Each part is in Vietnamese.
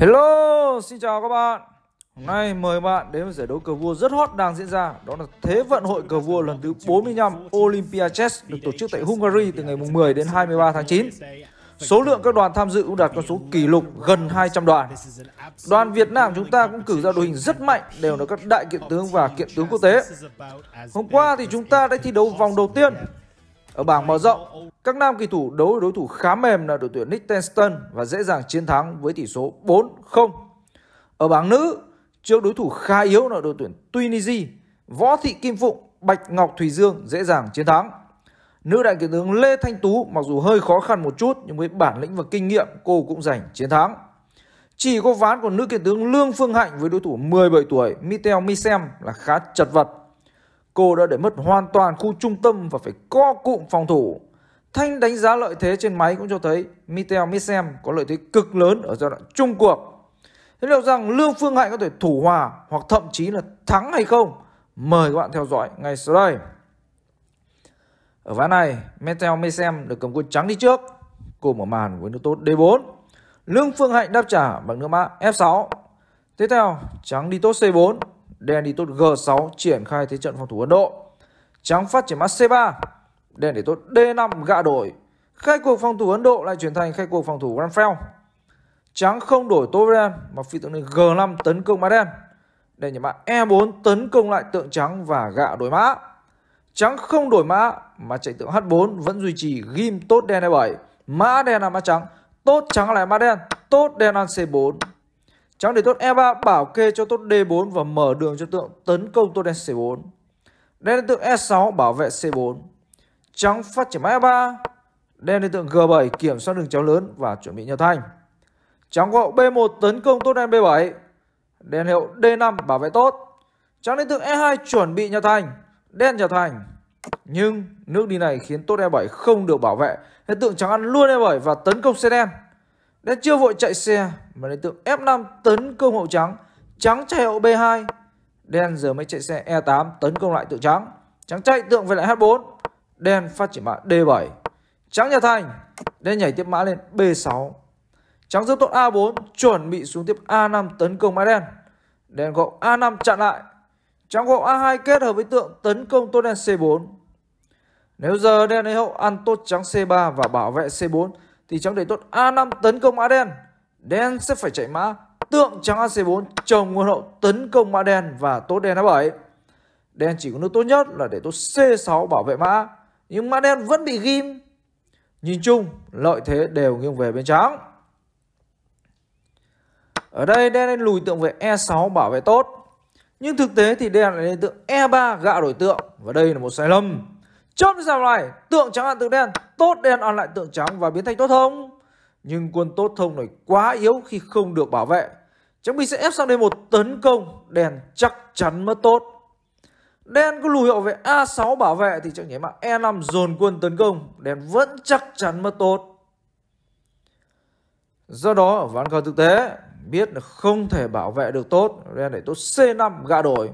Hello, xin chào các bạn. Hôm nay mời bạn đến với giải đấu cờ vua rất hot đang diễn ra, đó là Thế vận hội cờ vua lần thứ 45 Olympia Chess được tổ chức tại Hungary từ ngày 10 đến 23 tháng 9. Số lượng các đoàn tham dự cũng đạt con số kỷ lục gần 200 đoàn. Đoàn Việt Nam chúng ta cũng cử ra đội hình rất mạnh, đều là các đại kiện tướng và kiện tướng quốc tế. Hôm qua thì chúng ta đã thi đấu vòng đầu tiên, ở bảng mở rộng, các nam kỳ thủ đấu với đối thủ khá mềm là đội tuyển Liechtenstein và dễ dàng chiến thắng với tỷ số 4-0. Ở bảng nữ, trước đối thủ khá yếu là đội tuyển Tunisia, Võ Thị Kim Phụng, Bạch Ngọc Thùy Dương dễ dàng chiến thắng. Nữ đại kiến tướng Lê Thanh Tú mặc dù hơi khó khăn một chút nhưng với bản lĩnh và kinh nghiệm cô cũng giành chiến thắng. Chỉ có ván của nữ kiến tướng Lương Phương Hạnh với đối thủ 17 tuổi Mitel Misem là khá chật vật cô đã để mất hoàn toàn khu trung tâm và phải co cụm phòng thủ. Thanh đánh giá lợi thế trên máy cũng cho thấy Mitel Missem có lợi thế cực lớn ở giai đoạn chung cuộc. Thế liệu rằng Lương Phương Hạnh có thể thủ hòa hoặc thậm chí là thắng hay không? Mời các bạn theo dõi ngay sau đây. Ở ván này, Mitel Mesem được cầm quân trắng đi trước, cùng mở màn với nước tốt D4. Lương Phương Hạnh đáp trả bằng nước mã F6. Tiếp theo, trắng đi tốt C4, đen đi tốt G6 triển khai thế trận phòng thủ Ấn Độ. Trắng phát triển mắt C3, đen đi tốt D5 gạ đổi. Khai cuộc phòng thủ Ấn Độ lại chuyển thành khai cuộc phòng thủ Grenfell. Trắng không đổi tốt đen mà phi tượng lên G5 tấn công mã đen. Đen nhà mã E4 tấn công lại tượng trắng và gạ đổi mã. Trắng không đổi mã mà chạy tượng H4 vẫn duy trì ghim tốt đen E7. Mã đen là mã trắng, tốt trắng lại mã đen, tốt đen ăn C4 Trắng để tốt E3 bảo kê cho tốt D4 và mở đường cho tượng tấn công tốt e đen C4. Đen lên tượng E6 bảo vệ C4. Trắng phát triển mã E3. Đen lên tượng G7 kiểm soát đường chéo lớn và chuẩn bị nhà thanh. Trắng có B1 tấn công tốt đen B7. Đen hiệu D5 bảo vệ tốt. Trắng lên tượng E2 chuẩn bị nhà thanh. Đen nhà thanh. Nhưng nước đi này khiến tốt E7 không được bảo vệ. Hiện tượng trắng ăn luôn E7 và tấn công xe đen đã chưa vội chạy xe mà đối tượng F5 tấn công hậu trắng, trắng chạy hậu B2, đen giờ mới chạy xe E8 tấn công lại tượng trắng, trắng chạy tượng về lại H4, đen phát triển mã D7, trắng nhà thành, đen nhảy tiếp mã lên B6, trắng giữ tốt A4 chuẩn bị xuống tiếp A5 tấn công mã đen, đen gộ A5 chặn lại, trắng gộ A2 kết hợp với tượng tấn công tốt đen C4. Nếu giờ đen lấy hậu ăn tốt trắng C3 và bảo vệ C4 thì trắng đẩy tốt A5 tấn công mã đen. Đen sẽ phải chạy mã tượng trắng AC4 chồng nguồn hậu tấn công mã đen và tốt đen A7. Đen chỉ có nước tốt nhất là để tốt C6 bảo vệ mã. Nhưng mã đen vẫn bị ghim. Nhìn chung, lợi thế đều nghiêng về bên trắng. Ở đây đen lên lùi tượng về E6 bảo vệ tốt. Nhưng thực tế thì đen lại lên tượng E3 gạ đổi tượng. Và đây là một sai lầm. Chốt cái dòng này, tượng trắng hạn tượng đen tốt đen ăn lại tượng trắng và biến thành tốt thông. Nhưng quân tốt thông này quá yếu khi không được bảo vệ. Trắng binh sẽ ép sang đây một tấn công, đen chắc chắn mất tốt. Đen có lùi hậu vệ A6 bảo vệ thì chẳng nhảy mạng E5 dồn quân tấn công, đen vẫn chắc chắn mất tốt. Do đó ở ván cờ thực tế, biết là không thể bảo vệ được tốt, đen để tốt C5 gạ đổi.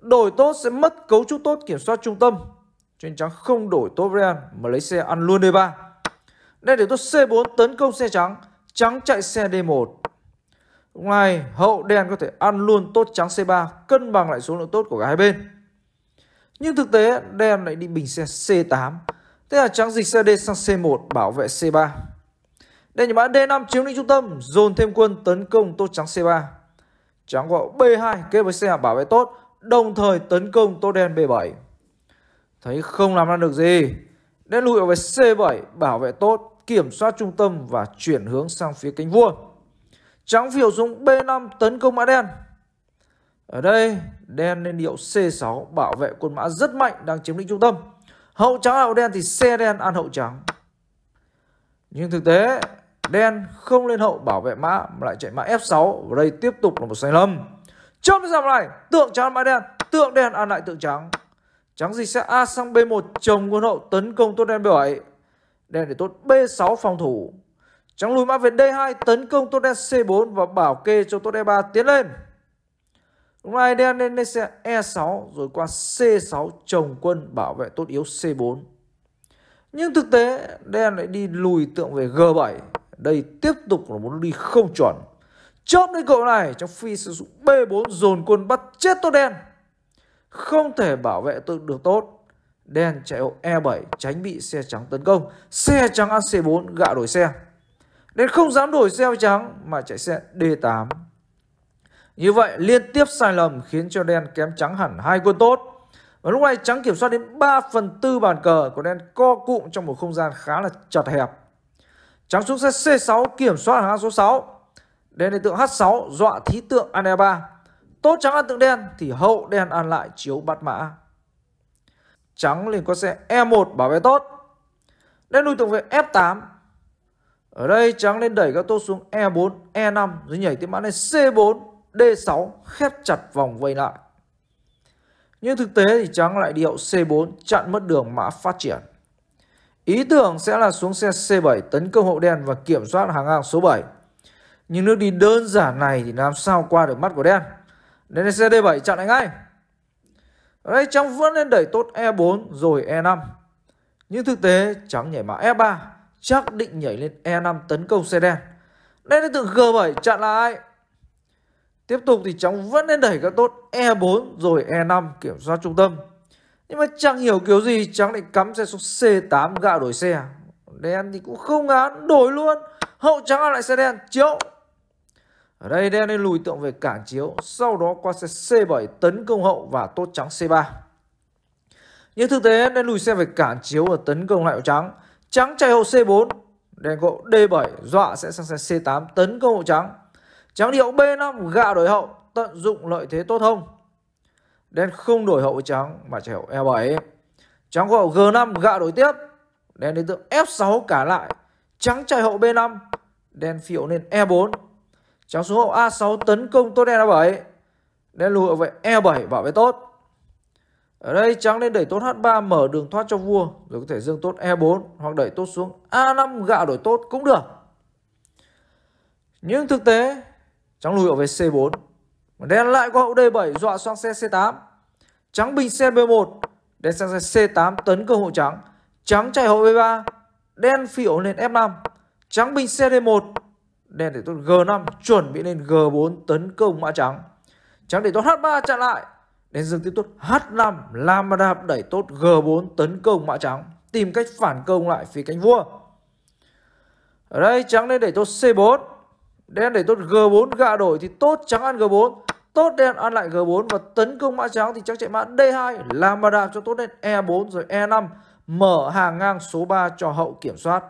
Đổi tốt sẽ mất cấu trúc tốt kiểm soát trung tâm, trên trắng không đổi tốt Real mà lấy xe ăn luôn D3. Đây để tốt C4 tấn công xe trắng, trắng chạy xe D1. ngoài hậu đen có thể ăn luôn tốt trắng C3, cân bằng lại số lượng tốt của cả hai bên. Nhưng thực tế đen lại đi bình xe C8, thế là trắng dịch xe D sang C1 bảo vệ C3. Đây nhà mã D5 chiếm lĩnh trung tâm, dồn thêm quân tấn công tốt trắng C3. Trắng gọi B2 kết với xe bảo vệ tốt, đồng thời tấn công tốt đen B7 thấy không làm ra được gì. Đen lùi về C7 bảo vệ tốt, kiểm soát trung tâm và chuyển hướng sang phía cánh vua. Trắng phiểu dùng B5 tấn công mã đen. Ở đây, đen lên điệu C6 bảo vệ quân mã rất mạnh đang chiếm lĩnh trung tâm. Hậu trắng hậu đen thì xe đen ăn hậu trắng. Nhưng thực tế, đen không lên hậu bảo vệ mã mà lại chạy mã F6 và đây tiếp tục là một sai lầm. Trong giọng này, tượng trắng mã đen, tượng đen ăn lại tượng trắng. Trắng gì sẽ A sang B1 chồng quân hậu tấn công tốt đen B7. Đen để tốt B6 phòng thủ. Trắng lùi mã về D2 tấn công tốt đen C4 và bảo kê cho tốt E3 tiến lên. Lúc này đen lên lên xe E6 rồi qua C6 chồng quân bảo vệ tốt yếu C4. Nhưng thực tế đen lại đi lùi tượng về G7. Đây tiếp tục là một đi không chuẩn. Chóp lên cậu này trong phi sử dụng B4 dồn quân bắt chết tốt đen không thể bảo vệ tự được tốt. Đen chạy hộ E7 tránh bị xe trắng tấn công. Xe trắng ăn C4 gạ đổi xe. Đen không dám đổi xe trắng mà chạy xe D8. Như vậy liên tiếp sai lầm khiến cho đen kém trắng hẳn hai quân tốt. Và lúc này trắng kiểm soát đến 3 phần tư bàn cờ của đen co cụm trong một không gian khá là chật hẹp. Trắng xuống xe C6 kiểm soát hàng số 6. Đen đến tượng H6 dọa thí tượng An E3. Tốt trắng ăn tượng đen thì hậu đen ăn lại chiếu bắt mã. Trắng liền có xe E1 bảo vệ tốt. Đen lui tượng về F8. Ở đây trắng lên đẩy các tốt xuống E4, E5 rồi nhảy tiếp mã lên C4, D6 khép chặt vòng vây lại. Nhưng thực tế thì trắng lại đi hậu C4 chặn mất đường mã phát triển. Ý tưởng sẽ là xuống xe C7 tấn công hậu đen và kiểm soát hàng ngang số 7. Nhưng nước đi đơn giản này thì làm sao qua được mắt của đen. Nên xe D7 chặn lại ngay. Ở đây trắng vẫn nên đẩy tốt E4 rồi E5. Nhưng thực tế trắng nhảy mã E 3 chắc định nhảy lên E5 tấn công xe đen. Nên đến tượng G7 chặn lại. Tiếp tục thì trắng vẫn nên đẩy các tốt E4 rồi E5 kiểm soát trung tâm. Nhưng mà chẳng hiểu kiểu gì trắng lại cắm xe xuống C8 gạo đổi xe. Đen thì cũng không ngán đổi luôn. Hậu trắng lại xe đen chiếu ở đây Dani lùi tượng về cản chiếu, sau đó qua xe C7 tấn công hậu và tốt trắng C3. Nhưng thực tế đen lùi xe về cản chiếu và tấn công lại hậu trắng. Trắng chạy hậu C4, đen hậu D7 dọa sẽ sang xe C8 tấn công hậu trắng. Trắng đi hậu B5 gạ đổi hậu, tận dụng lợi thế tốt không? Đen không đổi hậu trắng mà chạy hậu E7. Trắng hậu G5 gạ đổi tiếp. Đen đến tượng F6 cả lại. Trắng chạy hậu B5, đen phiệu lên E4 Trắng xuống hậu A6 tấn công tốt đen A7. Đen lùi hậu vệ E7 bảo vệ tốt. Ở đây trắng nên đẩy tốt H3 mở đường thoát cho vua. Rồi có thể dương tốt E4 hoặc đẩy tốt xuống A5 gạ đổi tốt cũng được. Nhưng thực tế trắng lùi hậu về C4. Đen lại qua hậu D7 dọa sang xe C8. Trắng bình xe B1. Đen sang xe C8 tấn công hậu trắng. Trắng chạy hậu B3. Đen phiểu lên F5. Trắng bình xe D1 đen để tốt G5 chuẩn bị lên G4 tấn công mã trắng. Trắng để tốt H3 chặn lại. Đen dương tiếp tốt H5 làm đạp đẩy tốt G4 tấn công mã trắng. Tìm cách phản công lại phía cánh vua. Ở đây trắng nên đẩy tốt C4. Đen đẩy tốt G4 gạ đổi thì tốt trắng ăn G4. Tốt đen ăn lại G4 và tấn công mã trắng thì chắc chạy mã D2 làm đạp cho tốt đen E4 rồi E5 mở hàng ngang số 3 cho hậu kiểm soát.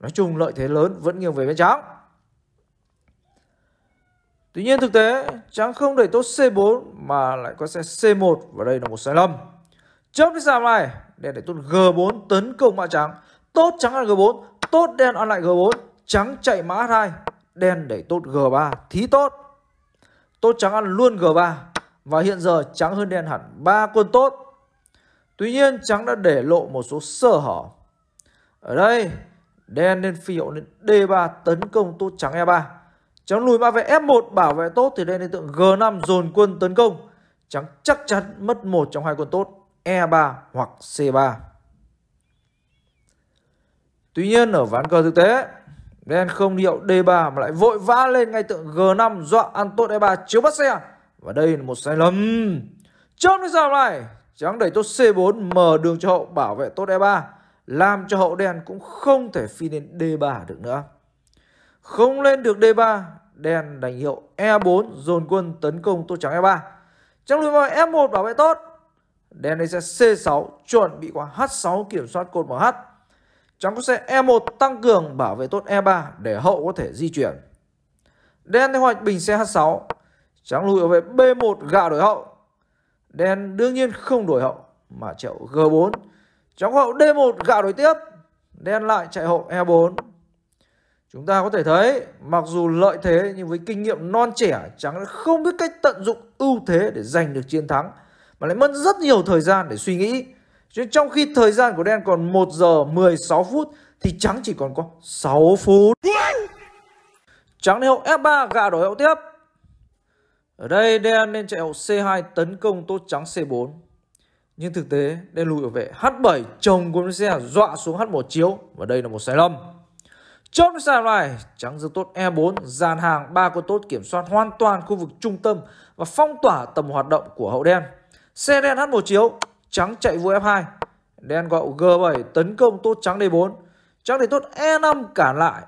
Nói chung lợi thế lớn vẫn nghiêng về bên trắng. Tuy nhiên thực tế trắng không đẩy tốt C4 mà lại có xe C1 và đây là một sai lầm. Chớp cái giảm này, đen đẩy tốt G4 tấn công mã trắng. Tốt trắng ăn G4, tốt đen ăn lại G4, trắng chạy mã H2, đen đẩy tốt G3, thí tốt. Tốt trắng ăn luôn G3 và hiện giờ trắng hơn đen hẳn ba quân tốt. Tuy nhiên trắng đã để lộ một số sơ hở. Ở đây đen lên phi hậu lên D3 tấn công tốt trắng E3. Trắng lùi mã về F1 bảo vệ tốt thì lên đến tượng G5 dồn quân tấn công. Trắng chắc chắn mất một trong hai quân tốt E3 hoặc C3. Tuy nhiên ở ván cờ thực tế, đen không hiệu D3 mà lại vội vã lên ngay tượng G5 dọa ăn tốt E3 chiếu bắt xe. Và đây là một sai lầm. Trong cái giao này, trắng đẩy tốt C4 mở đường cho hậu bảo vệ tốt E3 làm cho hậu đen cũng không thể phi lên D3 được nữa. Không lên được D3, đen đánh hiệu E4 dồn quân tấn công tô trắng E3. Trong lùi vào e 1 bảo vệ tốt. Đen đánh xe C6 chuẩn bị qua H6 kiểm soát cột MH. Trắng có xe E1 tăng cường bảo vệ tốt E3 để hậu có thể di chuyển. Đen theo hoạch bình xe H6. Trắng lùi về B1 gạo đổi hậu. Đen đương nhiên không đổi hậu mà chạy G4. Trắng hậu D1 gạo đổi tiếp. Đen lại chạy hậu E4 Chúng ta có thể thấy mặc dù lợi thế nhưng với kinh nghiệm non trẻ trắng không biết cách tận dụng ưu thế để giành được chiến thắng mà lại mất rất nhiều thời gian để suy nghĩ. Chứ trong khi thời gian của đen còn 1 giờ 16 phút thì trắng chỉ còn có 6 phút. Trắng lên hậu F3 gạ đổi hậu tiếp. Ở đây đen nên chạy hậu C2 tấn công tốt trắng C4. Nhưng thực tế đen lùi ở vệ H7 chồng của xe dọa xuống H1 chiếu và đây là một sai lầm. Chốt với sản này, trắng dương tốt E4 dàn hàng ba con tốt kiểm soát hoàn toàn khu vực trung tâm và phong tỏa tầm hoạt động của hậu đen. Xe đen H1 chiếu, trắng chạy vua F2. Đen gọi G7 tấn công tốt trắng D4. Trắng để tốt E5 cản lại.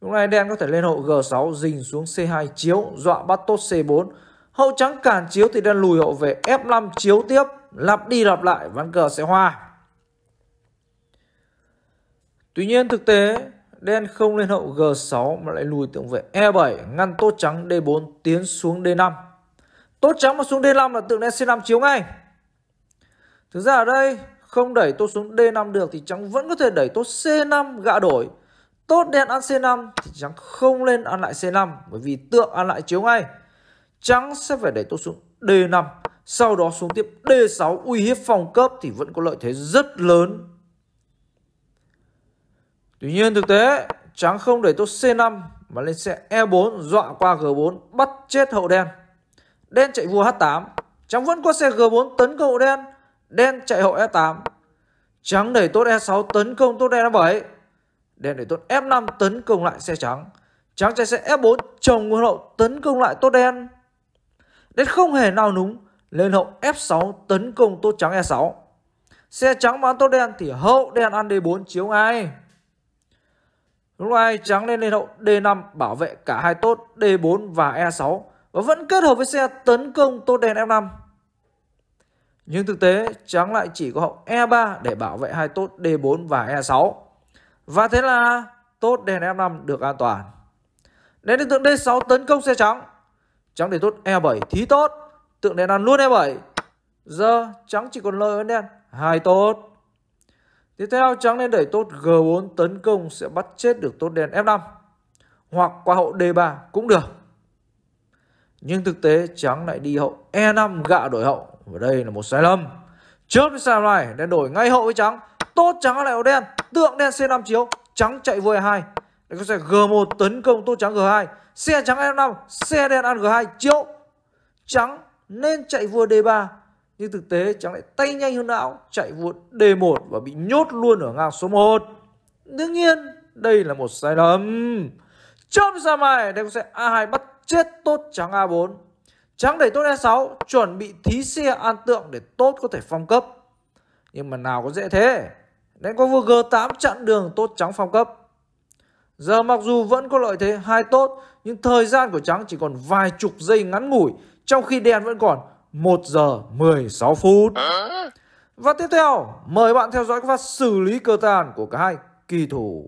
Lúc này đen có thể lên hậu G6 dình xuống C2 chiếu, dọa bắt tốt C4. Hậu trắng cản chiếu thì đen lùi hậu về F5 chiếu tiếp, lặp đi lặp lại ván cờ sẽ hoa. Tuy nhiên thực tế đen không lên hậu G6 mà lại lùi tượng về E7 ngăn tốt trắng D4 tiến xuống D5. Tốt trắng mà xuống D5 là tượng đen C5 chiếu ngay. Thực ra ở đây không đẩy tốt xuống D5 được thì trắng vẫn có thể đẩy tốt C5 gạ đổi. Tốt đen ăn C5 thì trắng không lên ăn lại C5 bởi vì tượng ăn lại chiếu ngay. Trắng sẽ phải đẩy tốt xuống D5 sau đó xuống tiếp D6 uy hiếp phòng cấp thì vẫn có lợi thế rất lớn Tuy nhiên thực tế trắng không đẩy tốt C5 mà lên xe E4 dọa qua G4 bắt chết hậu đen. Đen chạy vua H8, trắng vẫn có xe G4 tấn công hậu đen, đen chạy hậu E8. Trắng đẩy tốt E6 tấn công tốt đen E7. Đen đẩy tốt F5 tấn công lại xe trắng. Trắng chạy xe F4 e chồng nguyên hậu tấn công lại tốt đen. Đen không hề nào núng, lên hậu F6 tấn công tốt trắng E6. Xe trắng bán tốt đen thì hậu đen ăn D4 chiếu ngay. Lúc này trắng lên lên hậu D5 bảo vệ cả hai tốt D4 và E6 và vẫn kết hợp với xe tấn công tốt đen F5. Nhưng thực tế trắng lại chỉ có hậu E3 để bảo vệ hai tốt D4 và E6. Và thế là tốt đèn F5 được an toàn. Đến đến tượng D6 tấn công xe trắng. Trắng để tốt E7 thí tốt. Tượng đèn ăn luôn E7. Giờ trắng chỉ còn lợi lời đen. Hai tốt. Tiếp theo trắng nên đẩy tốt G4 tấn công sẽ bắt chết được tốt đen F5 hoặc qua hậu D3 cũng được. Nhưng thực tế trắng lại đi hậu E5 gạ đổi hậu và đây là một sai lầm. trước cái sai này đen đổi ngay hậu với trắng. Tốt trắng lại hậu đen, tượng đen C5 chiếu, trắng chạy vua E2. Đây có sẽ G1 tấn công tốt trắng G2, xe trắng e 5 xe đen ăn G2 chiếu. Trắng nên chạy vua D3 nhưng thực tế chàng lại tay nhanh hơn não chạy vụt D1 và bị nhốt luôn ở ngang số 1. Đương nhiên, đây là một sai lầm. Trong ra mày, đây cũng sẽ A2 bắt chết tốt trắng A4. Trắng đẩy tốt E6, chuẩn bị thí xe an tượng để tốt có thể phong cấp. Nhưng mà nào có dễ thế. Đánh có vua G8 chặn đường tốt trắng phong cấp. Giờ mặc dù vẫn có lợi thế hai tốt, nhưng thời gian của trắng chỉ còn vài chục giây ngắn ngủi, trong khi đen vẫn còn 1 giờ 16 phút. Và tiếp theo, mời bạn theo dõi các phát xử lý cơ tàn của cả hai kỳ thủ.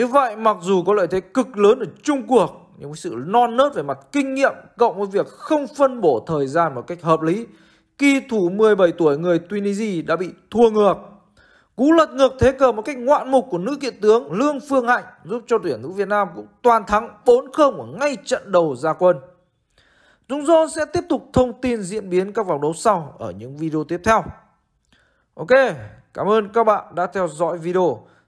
Như vậy mặc dù có lợi thế cực lớn ở chung cuộc nhưng với sự non nớt về mặt kinh nghiệm cộng với việc không phân bổ thời gian một cách hợp lý, kỳ thủ 17 tuổi người Tunisia đã bị thua ngược. Cú lật ngược thế cờ một cách ngoạn mục của nữ kiện tướng Lương Phương Hạnh giúp cho tuyển nữ Việt Nam cũng toàn thắng 4-0 ở ngay trận đầu ra quân. Chúng tôi sẽ tiếp tục thông tin diễn biến các vòng đấu sau ở những video tiếp theo. Ok, cảm ơn các bạn đã theo dõi video.